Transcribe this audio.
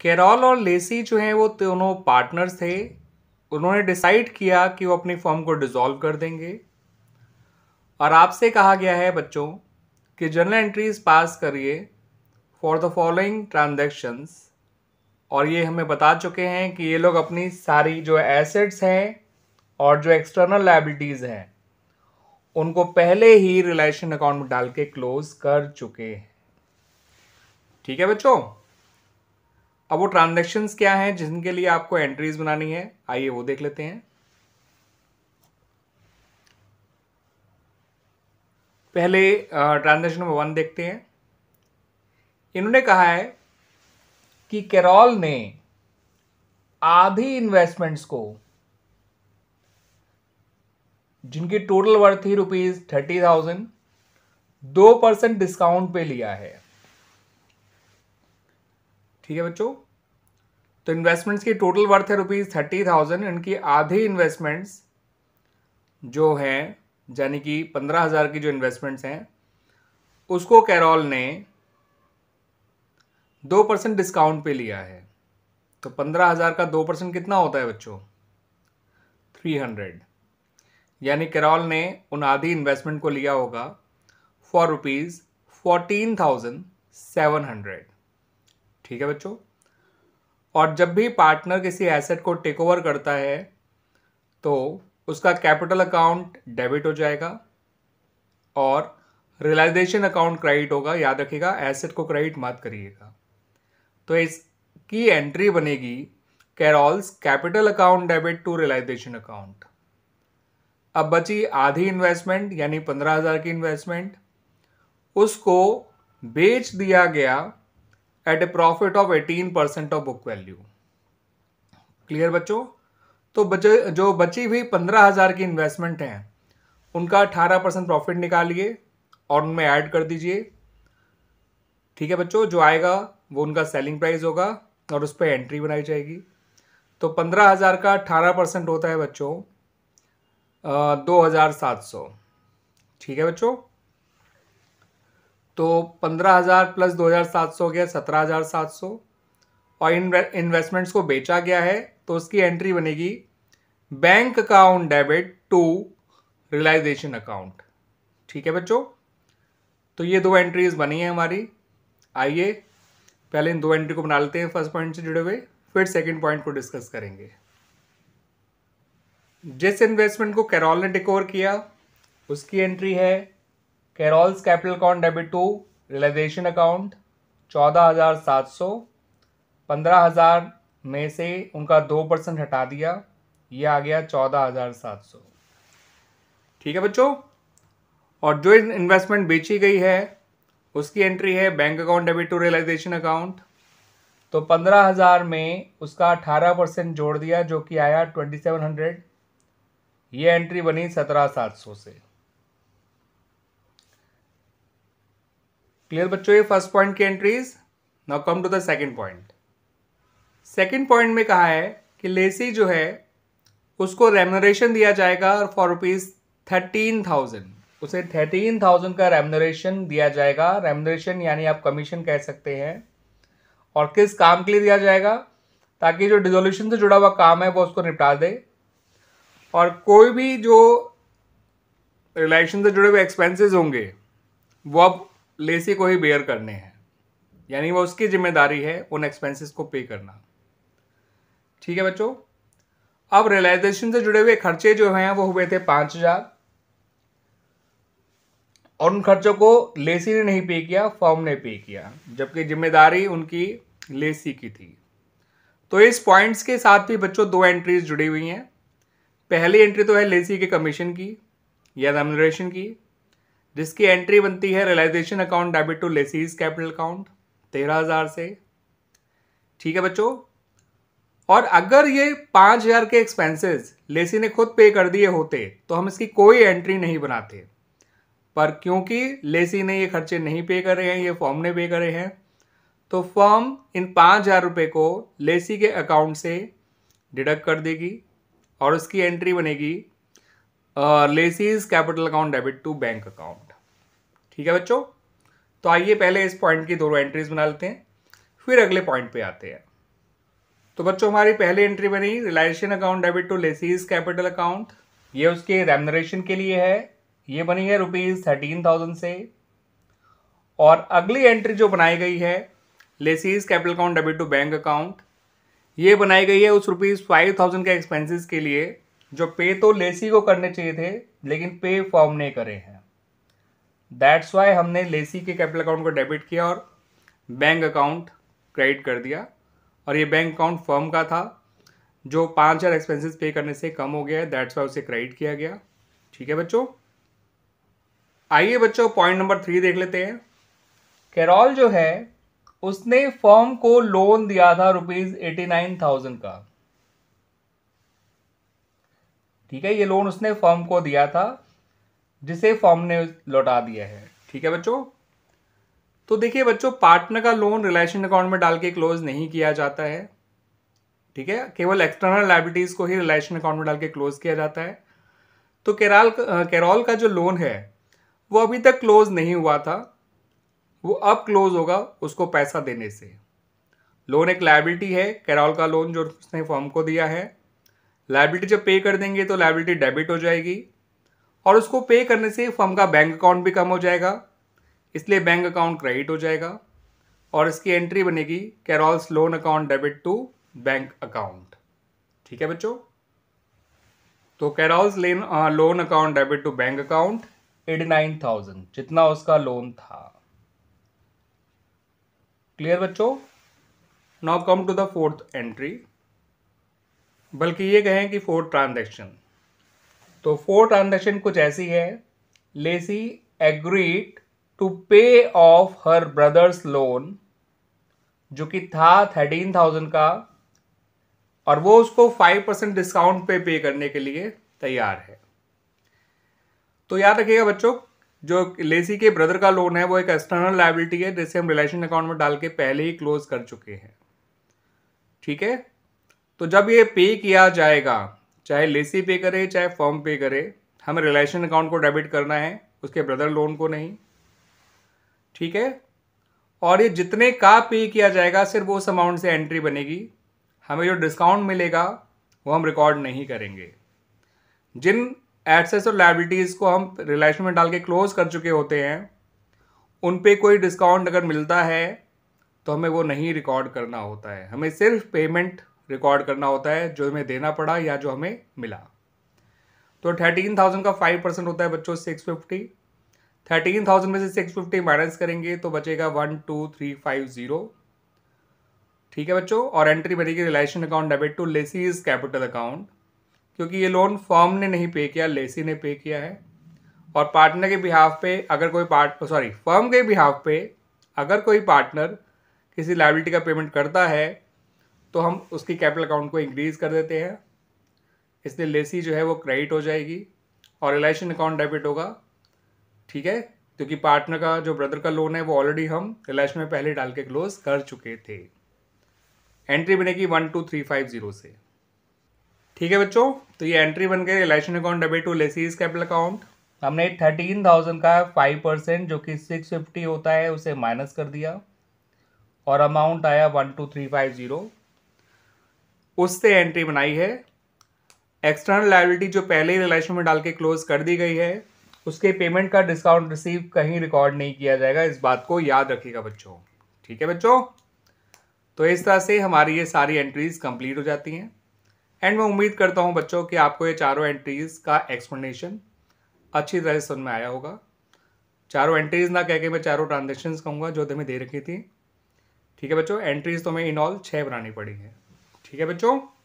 केरॉल और लेसी जो हैं वो दोनों पार्टनर्स थे उन्होंने डिसाइड किया कि वो अपनी फर्म को डिज़ोल्व कर देंगे और आपसे कहा गया है बच्चों कि जर्नल एंट्रीज पास करिए फॉर द फॉलोइंग ट्रांजेक्शन्स और ये हमें बता चुके हैं कि ये लोग अपनी सारी जो एसेट्स हैं और जो एक्सटर्नल लाइबिलिटीज़ हैं उनको पहले ही रिलेशन अकाउंट में डाल के क्लोज कर चुके हैं ठीक है बच्चों अब वो ट्रांजेक्शन क्या हैं जिनके लिए आपको एंट्रीज बनानी है आइए वो देख लेते हैं पहले ट्रांजेक्शन नंबर वन देखते हैं इन्होंने कहा है कि कैरोल ने आधी इन्वेस्टमेंट्स को जिनकी टोटल वर्थ थी रुपीज थर्टी थाउजेंड दो परसेंट डिस्काउंट पे लिया है ठीक है बच्चों तो इन्वेस्टमेंट्स की टोटल वर्थ है रुपीज़ थर्टी थाउजेंड इनकी आधी इन्वेस्टमेंट्स जो हैं यानी कि पंद्रह हज़ार की जो इन्वेस्टमेंट्स हैं उसको कैरोल ने दो परसेंट डिस्काउंट पे लिया है तो पंद्रह हज़ार का दो परसेंट कितना होता है बच्चों थ्री हंड्रेड यानी कैरोल ने उन आधी इन्वेस्टमेंट को लिया होगा for rupees fourteen thousand seven hundred ठीक है बच्चों और जब भी पार्टनर किसी एसेट को टेक ओवर करता है तो उसका कैपिटल अकाउंट डेबिट हो जाएगा और रियलाइजेशन अकाउंट क्रेडिट होगा याद रखिएगा एसेट को क्रेडिट मत करिएगा तो इसकी एंट्री बनेगी Carol's capital account debit to realisation account अब बची आधी इन्वेस्टमेंट यानी पंद्रह हज़ार की इन्वेस्टमेंट उसको बेच दिया गया at a profit of eighteen percent of book value clear बच्चों तो बचे जो बची हुई पंद्रह हज़ार की इन्वेस्टमेंट हैं उनका अठारह परसेंट प्रॉफिट निकालिए और उनमें ऐड कर दीजिए ठीक है बच्चों जो आएगा वो उनका सेलिंग प्राइस होगा और उस पर एंट्री बनाई जाएगी तो पंद्रह हज़ार का अठारह परसेंट होता है बच्चों दो हज़ार सात सौ ठीक है बच्चों तो पंद्रह हज़ार प्लस दो हज़ार सात सौ गया सत्रह हज़ार सात सौ और इन इन्वेस्टमेंट्स को बेचा गया है तो उसकी एंट्री बनेगी bank account debit to realisation account ठीक है बच्चों तो ये दो एंट्रीज बनी है हमारी आइए पहले इन दो एंट्री को बना लेते हैं फर्स्ट पॉइंट से जुड़े हुए फिर सेकंड पॉइंट को डिस्कस करेंगे जिस इन्वेस्टमेंट को कैरोल ने टिकोर किया उसकी एंट्री है Carol's capital account debit to realisation account चौदह हज़ार सात सौ पंद्रह हज़ार में से उनका दो परसेंट हटा दिया ये आ गया चौदह हज़ार सात सौ ठीक है बच्चों और जो इन्वेस्टमेंट बेची गई है उसकी एंट्री है bank account debit to realisation account तो पंद्रह हज़ार में उसका अठारह परसेंट जोड़ दिया जो कि आया ट्वेंटी सेवन हंड्रेड ये एंट्री बनी सत्रह सात सौ से क्लियर बच्चों ये फर्स्ट पॉइंट की entries now come to the second point second point में कहा है कि लेसी जो है उसको रेमोरेशन दिया जाएगा और फॉर रुपीज थर्टीन थाउजेंड उसे थर्टीन थाउजेंड का रेमोरेशन दिया जाएगा रेमोरेशन यानी आप कमीशन कह सकते हैं और किस काम के लिए दिया जाएगा ताकि जो डिजोल्यूशन से जुड़ा हुआ काम है वो उसको निपटा दे और कोई भी जो रिलेशन से जुड़े हुए एक्सपेंसेस होंगे वो अब लेसी को ही बेयर करने हैं यानी वो उसकी जिम्मेदारी है उन एक्सपेंसेस को पे करना ठीक है बच्चों अब रियलाइजेशन से जुड़े हुए खर्चे जो हैं वो हुए थे पाँच हजार और उन खर्चों को लेसी ने नहीं पे किया फॉर्म ने पे किया जबकि जिम्मेदारी उनकी लेसी की थी तो इस पॉइंट्स के साथ भी बच्चों दो एंट्रीज जुड़ी हुई हैं पहली एंट्री तो है लेसी के कमीशन की या रेम्यूनरेशन की जिसकी एंट्री बनती है realisation account debit to Lacey's capital account तेरह हज़ार से ठीक है बच्चों और अगर ये पाँच हज़ार के एक्सपेंसेस लेसी ने खुद पे कर दिए होते तो हम इसकी कोई एंट्री नहीं बनाते पर क्योंकि लेसी ने ये खर्चे नहीं पे करे हैं ये फॉर्म ने पे करे हैं तो फॉर्म इन पाँच हज़ार रुपये को लेसी के अकाउंट से डिडक्ट कर देगी और उसकी एंट्री बनेगी Lacey's capital account debit to bank account ठीक है बच्चों तो आइए पहले इस पॉइंट की दोनों एंट्रीज बना लेते हैं फिर अगले पॉइंट पे आते हैं तो बच्चों हमारी पहली एंट्री बनी realisation account debit to Lacey's capital account ये उसके रेमनरेशन के लिए है ये बनी है रुपीज़ थर्टीन थाउजेंड से और अगली एंट्री जो बनाई गई है Lacey's capital account debit to bank account ये बनाई गई है उस रुपीज़ फाइव थाउजेंड के एक्सपेंसिस के लिए जो पे तो लेसी को करने चाहिए थे लेकिन पे फॉर्म ने करे हैं दैट्स वाई हमने लेसी के कैपिटल अकाउंट को डेबिट किया और बैंक अकाउंट क्रेडिट कर दिया और ये बैंक अकाउंट फर्म का था जो पाँच हज़ार एक्सपेंसिस पे करने से कम हो गया है दैट्स वाई उसे क्रेडिट किया गया ठीक है बच्चों आइए बच्चों पॉइंट नंबर थ्री देख लेते हैं कैरॉल जो है उसने फर्म को लोन दिया था रुपीज एटी नाइन थाउजेंड का ठीक है ये लोन उसने फर्म को दिया था जिसे फॉर्म ने लौटा दिया है ठीक है बच्चों तो देखिए बच्चों पार्टनर का लोन रिलेशन अकाउंट में डाल के क्लोज नहीं किया जाता है ठीक है केवल एक्सटर्नल लाइबिलिटीज को ही रिलेशन अकाउंट में डाल के क्लोज किया जाता है तो केराल केरोल का जो लोन है वो अभी तक क्लोज नहीं हुआ था वो अब क्लोज होगा उसको पैसा देने से लोन एक लाइबिलिटी है केरोल का लोन जो उसने फॉर्म को दिया है लाइबिलिटी जब पे कर देंगे तो लाइबिलिटी डेबिट हो जाएगी और उसको पे करने से फर्म का बैंक अकाउंट भी कम हो जाएगा इसलिए बैंक अकाउंट क्रेडिट हो जाएगा और इसकी एंट्री बनेगी Carol's loan account debit to bank account ठीक है बच्चों तो Carol's lane loan account debit to bank account eighty nine thousand जितना उसका लोन था क्लियर बच्चों now come to the fourth entry बल्कि ये कहें कि फोर्थ ट्रांजेक्शन तो फोर ट्रांजेक्शन कुछ ऐसी है Lacey agreed to pay off her brother's loan जो कि था थर्टीन थाउजेंड का और वो उसको फाइव परसेंट डिस्काउंट पे पे करने के लिए तैयार है तो याद रखिएगा बच्चों जो लेसी के ब्रदर का लोन है वो एक एक्सटर्नल लाइबिलिटी है जिसे हम रिलेशन अकाउंट में डाल के पहले ही क्लोज कर चुके हैं ठीक है तो जब ये पे किया जाएगा चाहे लेसी पे करे चाहे फॉर्म पे करे हमें रिलेशन अकाउंट को डेबिट करना है उसके ब्रदर लोन को नहीं ठीक है और ये जितने का पे किया जाएगा सिर्फ उस अमाउंट से एंट्री बनेगी हमें जो डिस्काउंट मिलेगा वो हम रिकॉर्ड नहीं करेंगे जिन एडसेस और लाइबिलिटीज़ को हम रिलेशन में डाल के क्लोज कर चुके होते हैं उन पे कोई डिस्काउंट अगर मिलता है तो हमें वो नहीं रिकॉर्ड करना होता है हमें सिर्फ पेमेंट रिकॉर्ड करना होता है जो हमें देना पड़ा या जो हमें मिला तो थर्टीन थाउजेंड का फाइव परसेंट होता है बच्चों सिक्स फिफ्टी थर्टीन थाउजेंड में से सिक्स फिफ्टी माइनस करेंगे तो बचेगा one two three five zero ठीक है बच्चों और एंट्री बनेगी realisation account debit to Lacey's capital account क्योंकि ये लोन फॉर्म ने नहीं पे किया लेसी ने पे किया है और पार्टनर के बिहाफ पे अगर कोई पार्ट सॉरी फर्म के बिहाफ पे अगर कोई पार्टनर किसी लाइबिलिटी का पेमेंट करता है तो हम उसकी कैपिटल अकाउंट को इंक्रीज़ कर देते हैं इसलिए लेसी जो है वो क्रेडिट हो जाएगी और रिलेशन अकाउंट डेबिट होगा ठीक है क्योंकि पार्टनर का जो ब्रदर का लोन है वो ऑलरेडी हम रिलेशन में पहले डाल के क्लोज कर चुके थे एंट्री बनेगी one two three five zero से ठीक है बच्चों तो ये एंट्री बन गए realisation account debit to Lacey's capital account हमने थर्टीन थाउजेंड का फाइव परसेंट जो कि सिक्स फिफ्टी होता है उसे माइनस कर दिया और अमाउंट आया one two three five zero उससे एंट्री बनाई है एक्सटर्नल लाइबिलिटी जो पहले ही रिलेशन में डाल के क्लोज कर दी गई है उसके पेमेंट का डिस्काउंट रिसीव कहीं रिकॉर्ड नहीं किया जाएगा इस बात को याद रखिएगा बच्चों ठीक है बच्चों तो इस तरह से हमारी ये सारी एंट्रीज कंप्लीट हो जाती हैं एंड मैं उम्मीद करता हूँ बच्चों कि आपको ये चारों एंट्रीज़ का एक्सप्लेनेशन अच्छी तरह से सुन में आया होगा चारों एंट्रीज़ ना कह के मैं चारों ट्रांजेक्शन कहूँगा जो तुम्हें दे रखी थी ठीक है बच्चों एंट्रीज़ तो हमें इन ऑल छः बनानी पड़ी हैं ठीक है बच्चों